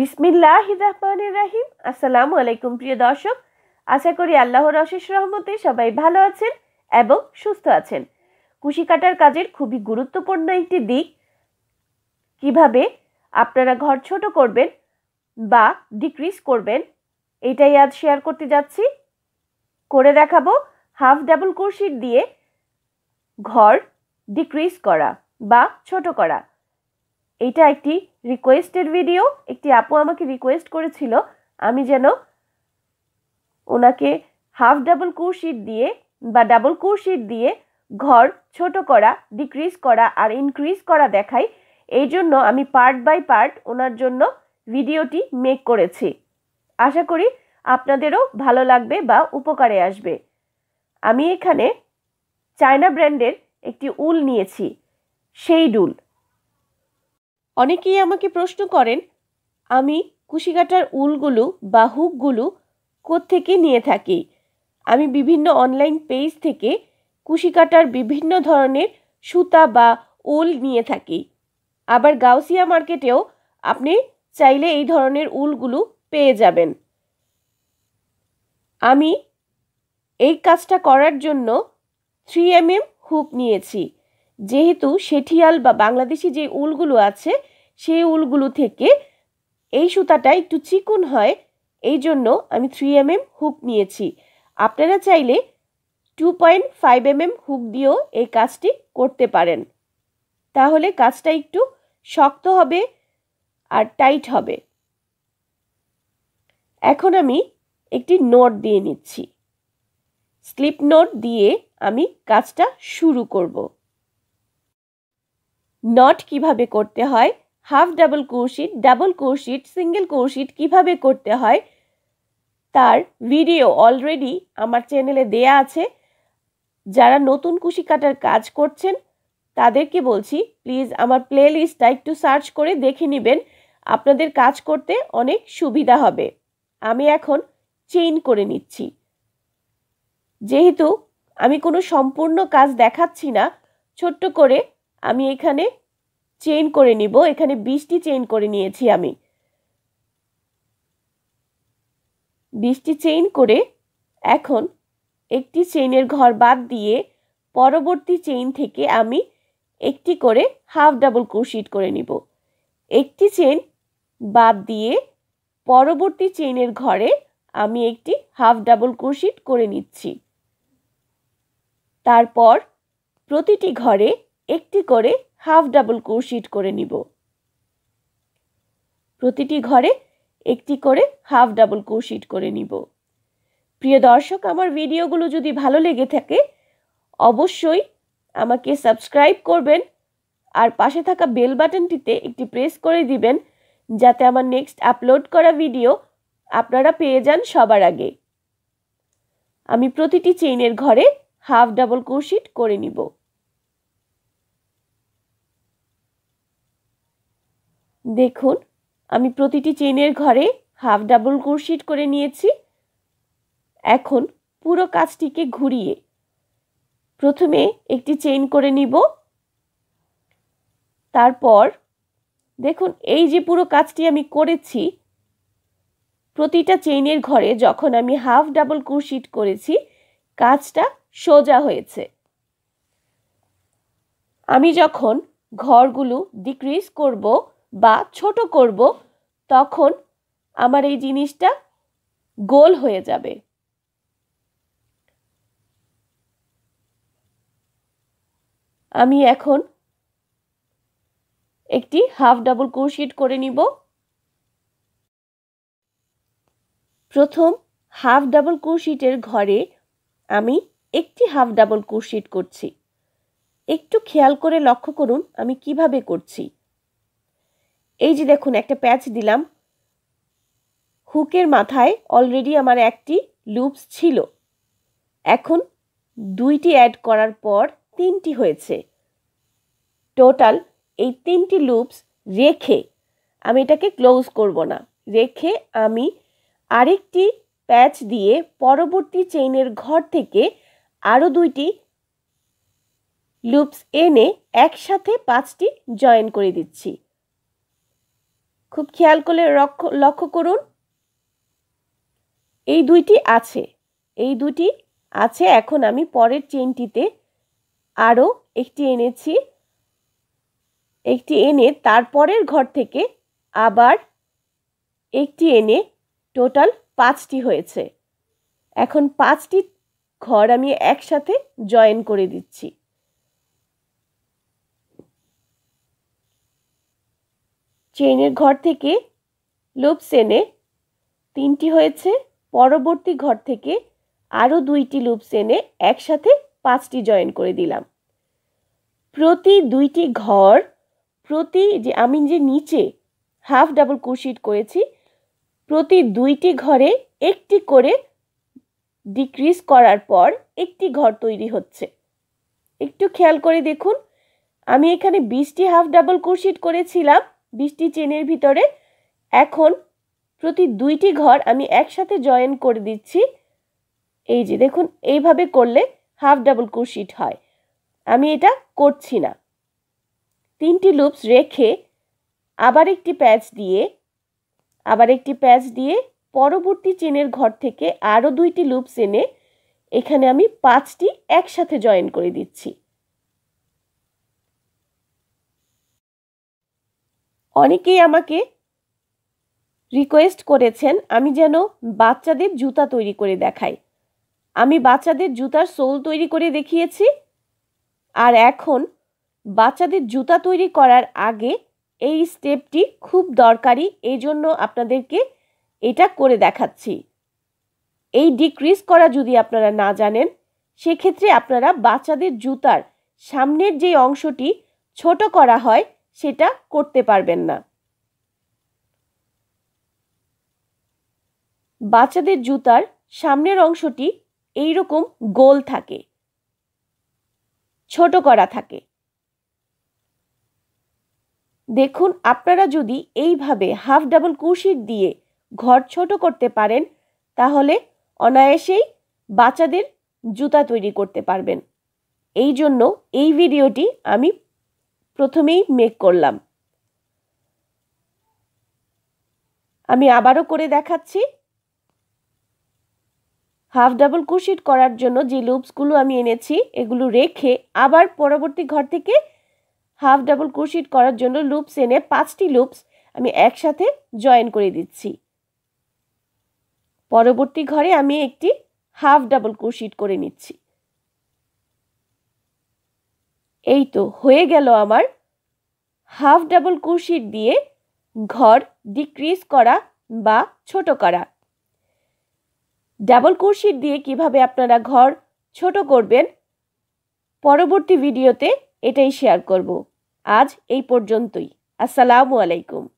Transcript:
বিসমিল্লাহ রহমান রাহিম আসসালামু আলাইকুম প্রিয় দর্শক আশা করি আল্লাহর অশেষ রহমতে সবাই ভালো আছেন এবং সুস্থ আছেন কুশি কাটার কাজের খুবই গুরুত্বপূর্ণ একটি দিক কিভাবে আপনারা ঘর ছোট করবেন বা ডিক্রিজ করবেন এটাই আজ শেয়ার করতে যাচ্ছি করে দেখাবো হাফ ডাবল কুরশিট দিয়ে ঘর ডিক্রিজ করা বা ছোট করা এইটা একটি রিকোয়েস্টেড ভিডিও একটি আপু আমাকে রিকোয়েস্ট করেছিল আমি যেন ওনাকে হাফ ডাবল কুরশিট দিয়ে বা ডাবল কুরশিট দিয়ে ঘর ছোট করা ডিক্রিজ করা আর ইনক্রিজ করা দেখাই এই জন্য আমি পার্ট বাই পার্ট ওনার জন্য ভিডিওটি মেক করেছি আশা করি আপনাদেরও ভালো লাগবে বা উপকারে আসবে আমি এখানে চায়না ব্র্যান্ডের একটি উল নিয়েছি সেই ডুল অনেকেই আমাকে প্রশ্ন করেন আমি কুশিকাটার উলগুলো বা হুকগুলো কোত্থেকে নিয়ে থাকি আমি বিভিন্ন অনলাইন পেজ থেকে কুশিকাটার বিভিন্ন ধরনের সুতা বা উল নিয়ে থাকি আবার গাউসিয়া মার্কেটেও আপনি চাইলে এই ধরনের উলগুলো পেয়ে যাবেন আমি এই কাজটা করার জন্য থ্রি এম এম হুক নিয়েছি যেহেতু শেঠিয়াল বা বাংলাদেশি যে উলগুলো আছে সেই উলগুলো থেকে এই সুতাটা একটু চিকুন হয় এই জন্য আমি থ্রি এম এম হুক নিয়েছি আপনারা চাইলে two point five M M hook দিয়েও এই কাজটি করতে পারেন তাহলে কাজটা একটু শক্ত হবে আর টাইট হবে এখন আমি একটি নোট দিয়ে নিচ্ছি স্লিপ নোট দিয়ে আমি কাজটা শুরু করবো নট কিভাবে করতে হয় half double crochet double crochet single crochet কিভাবে করতে হয় তার ভিডিও অলরেডি আমার চ্যানেলে দেয়া আছে যারা নতুন কুশি কাটার কাজ করছেন তাদেরকে বলছি প্লিজ আমার প্লে লিস্টটা একটু সার্চ করে দেখে নেবেন আপনাদের কাজ করতে অনেক সুবিধা হবে আমি এখন চেইন করে নিচ্ছি যেহেতু আমি কোনো সম্পূর্ণ কাজ দেখাচ্ছি না ছোট্ট করে আমি এখানে চেইন করে নিব এখানে বিশটি চেইন করে নিয়েছি আমি বিশটি চেইন করে এখন একটি চেইনের ঘর বাদ দিয়ে পরবর্তী চেইন থেকে আমি একটি করে হাফ ডাবল ক্রোশিট করে নিব একটি চেন বাদ দিয়ে পরবর্তী চেইনের ঘরে আমি একটি হাফ ডাবল ক্রোশিট করে নিচ্ছি তারপর প্রতিটি ঘরে একটি করে হাফ ডাবল ক্রোশিট করে নিব প্রতিটি ঘরে একটি করে হাফ ডাবল ক্রোশিট করে নিব প্রিয় দর্শক আমার ভিডিওগুলো যদি ভালো লেগে থাকে অবশ্যই আমাকে সাবস্ক্রাইব করবেন আর পাশে থাকা বেল বাটনটিতে একটি প্রেস করে দিবেন যাতে আমার নেক্সট আপলোড করা ভিডিও আপনারা পেয়ে যান সবার আগে আমি প্রতিটি চেইনের ঘরে হাফ ডাবল ক্রোশিট করে নিব দেখুন আমি প্রতিটি চেনের ঘরে হাফ ডাবল ক্রোশিট করে নিয়েছি এখন পুরো কাজটিকে ঘুরিয়ে প্রথমে একটি চেইন করে নিব তারপর দেখুন এই যে পুরো কাজটি আমি করেছি প্রতিটা চেইনের ঘরে যখন আমি হাফ ডাবল কুরশিট করেছি কাজটা সোজা হয়েছে আমি যখন ঘরগুলো ডিক্রিজ করব বা ছোট করব তখন আমার এই জিনিসটা গোল হয়ে যাবে আমি এখন একটি হাফ ডাবল কুরশিট করে নিব প্রথম হাফ ডাবল কুরশিটের ঘরে আমি একটি হাফ ডাবল কুরশিট করছি একটু খেয়াল করে লক্ষ্য করুন আমি কিভাবে করছি এই যে দেখুন একটা প্যাচ দিলাম হুকের মাথায় অলরেডি আমার একটি লুপস ছিল এখন দুইটি অ্যাড করার পর তিনটি হয়েছে টোটাল এই তিনটি লুপস রেখে আমি এটাকে ক্লোজ করব না রেখে আমি আরেকটি প্যাচ দিয়ে পরবর্তী চেইনের ঘর থেকে আরও দুইটি লুপস এনে একসাথে পাঁচটি জয়েন করে দিচ্ছি খুব খেয়াল করে লক্ষ্য করুন এই দুইটি আছে এই দুটি আছে এখন আমি পরের চেনটিতে আরও একটি এনেছি একটি এনে তারপরের ঘর থেকে আবার একটি এনে টোটাল পাঁচটি হয়েছে এখন পাঁচটি ঘর আমি একসাথে জয়েন করে দিচ্ছি চেইনের ঘর থেকে লুপস সেনে তিনটি হয়েছে পরবর্তী ঘর থেকে আরও দুইটি লুপস এনে একসাথে পাঁচটি জয়েন করে দিলাম প্রতি দুইটি ঘর প্রতি যে আমি যে নিচে হাফ ডাবল কুশিট করেছি প্রতি দুইটি ঘরে একটি করে ডিক্রিজ করার পর একটি ঘর তৈরি হচ্ছে একটু খেয়াল করে দেখুন আমি এখানে বিশটি হাফ ডাবল কুশিট করেছিলাম বিশটি চেনের ভিতরে এখন প্রতি দুইটি ঘর আমি একসাথে জয়েন করে দিচ্ছি এই যে দেখুন এইভাবে করলে হাফ ডাবল কুশিট হয় আমি এটা করছি না তিনটি লুপস রেখে আবার একটি প্যাচ দিয়ে আবার একটি প্যাচ দিয়ে পরবর্তী চেনের ঘর থেকে আরও দুইটি লুপস এনে এখানে আমি পাঁচটি একসাথে জয়েন করে দিচ্ছি অনেকেই আমাকে রিকোয়েস্ট করেছেন আমি যেন বাচ্চাদের জুতা তৈরি করে দেখাই আমি বাচ্চাদের জুতার সোল তৈরি করে দেখিয়েছি আর এখন বাচ্চাদের জুতা তৈরি করার আগে এই স্টেপটি খুব দরকারি এই জন্য আপনাদেরকে এটা করে দেখাচ্ছি এই ডিক্রিজ করা যদি আপনারা না জানেন সেক্ষেত্রে আপনারা বাচ্চাদের জুতার সামনের যে অংশটি ছোট করা হয় সেটা করতে পারবেন না বাচ্চাদের জুতার সামনের অংশটি এই রকম গোল থাকে ছোট করা থাকে দেখুন আপনারা যদি এইভাবে হাফ ডাবল কুশিট দিয়ে ঘর ছোট করতে পারেন তাহলে অনায়াসেই বাচ্চাদের জুতা তৈরি করতে পারবেন এই জন্য এই ভিডিওটি আমি প্রথমেই মেক করলাম আমি আবারও করে দেখাচ্ছি হাফ ডাবল কুশিট করার জন্য যে লুপসগুলো আমি এনেছি এগুলো রেখে আবার পরবর্তী ঘর থেকে হাফ ডাবল কুশিট করার জন্য লুপস এনে পাঁচটি লুপস আমি একসাথে জয়েন করে দিচ্ছি পরবর্তী ঘরে আমি একটি হাফ ডাবল কুশিট করে নিচ্ছি এই তো হয়ে গেল আমার হাফ ডাবল কুরশির দিয়ে ঘর ডিক্রিজ করা বা ছোট করা ডাবল কুরশির দিয়ে কিভাবে আপনারা ঘর ছোট করবেন পরবর্তী ভিডিওতে এটাই শেয়ার করব আজ এই পর্যন্তই আসসালামু আলাইকুম